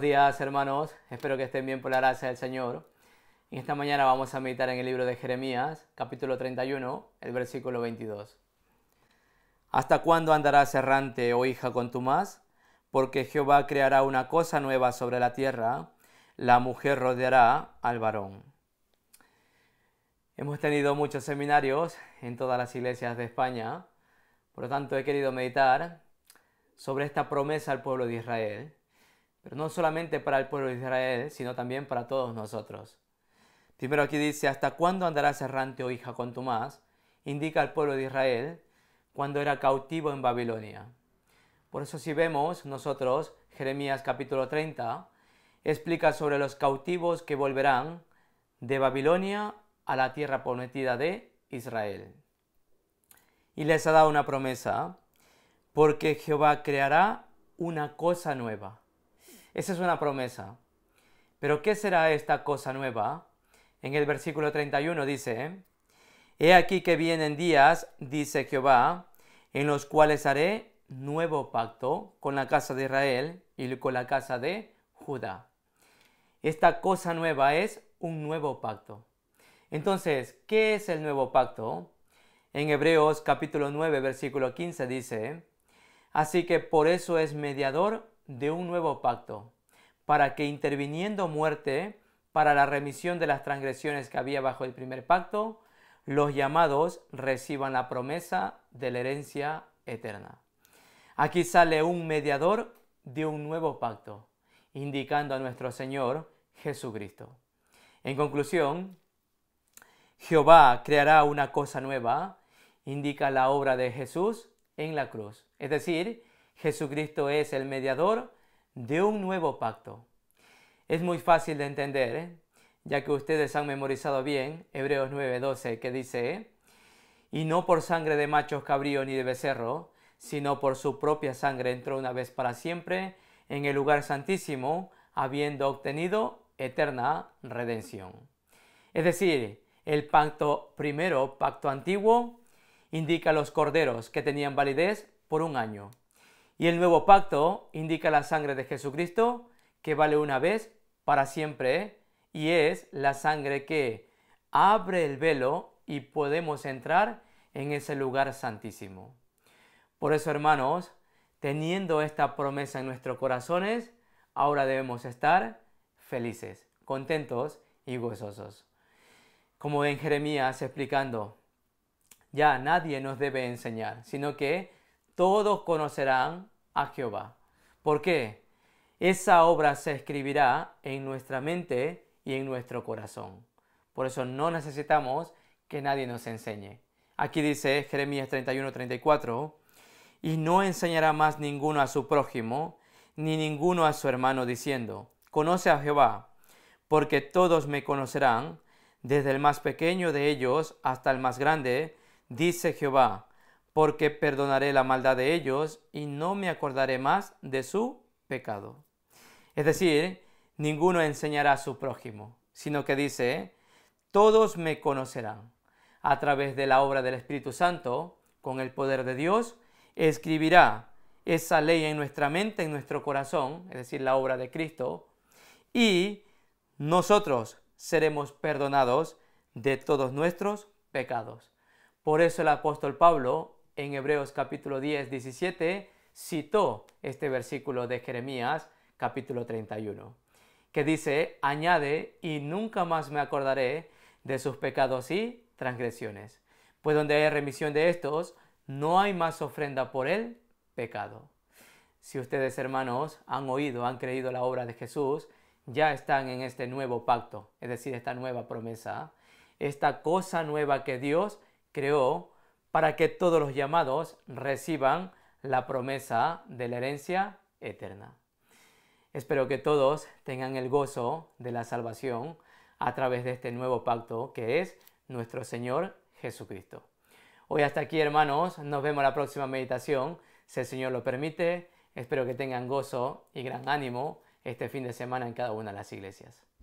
días hermanos, espero que estén bien por la gracia del Señor. En esta mañana vamos a meditar en el libro de Jeremías, capítulo 31, el versículo 22. ¿Hasta cuándo andarás errante, oh hija con tu más Porque Jehová creará una cosa nueva sobre la tierra, la mujer rodeará al varón. Hemos tenido muchos seminarios en todas las iglesias de España, por lo tanto he querido meditar sobre esta promesa al pueblo de Israel pero no solamente para el pueblo de Israel, sino también para todos nosotros. Primero aquí dice, ¿hasta cuándo andarás errante, o oh hija con contumaz? Indica al pueblo de Israel cuando era cautivo en Babilonia. Por eso si vemos nosotros Jeremías capítulo 30, explica sobre los cautivos que volverán de Babilonia a la tierra prometida de Israel. Y les ha dado una promesa, porque Jehová creará una cosa nueva esa es una promesa. Pero ¿qué será esta cosa nueva? En el versículo 31 dice, He aquí que vienen días, dice Jehová, en los cuales haré nuevo pacto con la casa de Israel y con la casa de Judá. Esta cosa nueva es un nuevo pacto. Entonces, ¿qué es el nuevo pacto? En Hebreos capítulo 9, versículo 15 dice, Así que por eso es mediador de un nuevo pacto, para que interviniendo muerte para la remisión de las transgresiones que había bajo el primer pacto, los llamados reciban la promesa de la herencia eterna. Aquí sale un mediador de un nuevo pacto, indicando a nuestro Señor Jesucristo. En conclusión, Jehová creará una cosa nueva, indica la obra de Jesús en la cruz. Es decir, Jesucristo es el mediador de un nuevo pacto. Es muy fácil de entender, ¿eh? ya que ustedes han memorizado bien Hebreos 9:12 que dice, y no por sangre de machos cabrío ni de becerro, sino por su propia sangre entró una vez para siempre en el lugar santísimo, habiendo obtenido eterna redención. Es decir, el pacto primero, pacto antiguo, indica los corderos que tenían validez por un año. Y el nuevo pacto indica la sangre de Jesucristo, que vale una vez para siempre, y es la sangre que abre el velo y podemos entrar en ese lugar santísimo. Por eso, hermanos, teniendo esta promesa en nuestros corazones, ahora debemos estar felices, contentos y gozosos. Como en Jeremías explicando, ya nadie nos debe enseñar, sino que todos conocerán a Jehová. ¿Por qué? Esa obra se escribirá en nuestra mente y en nuestro corazón. Por eso no necesitamos que nadie nos enseñe. Aquí dice Jeremías 31, 34, y no enseñará más ninguno a su prójimo, ni ninguno a su hermano, diciendo, conoce a Jehová, porque todos me conocerán, desde el más pequeño de ellos hasta el más grande, dice Jehová, porque perdonaré la maldad de ellos y no me acordaré más de su pecado. Es decir, ninguno enseñará a su prójimo, sino que dice, todos me conocerán. A través de la obra del Espíritu Santo, con el poder de Dios, escribirá esa ley en nuestra mente, en nuestro corazón, es decir, la obra de Cristo, y nosotros seremos perdonados de todos nuestros pecados. Por eso el apóstol Pablo en Hebreos capítulo 10, 17, citó este versículo de Jeremías capítulo 31, que dice, añade, y nunca más me acordaré de sus pecados y transgresiones, pues donde hay remisión de estos, no hay más ofrenda por el pecado. Si ustedes hermanos han oído, han creído la obra de Jesús, ya están en este nuevo pacto, es decir, esta nueva promesa, esta cosa nueva que Dios creó para que todos los llamados reciban la promesa de la herencia eterna. Espero que todos tengan el gozo de la salvación a través de este nuevo pacto que es nuestro Señor Jesucristo. Hoy hasta aquí hermanos, nos vemos en la próxima meditación, si el Señor lo permite. Espero que tengan gozo y gran ánimo este fin de semana en cada una de las iglesias.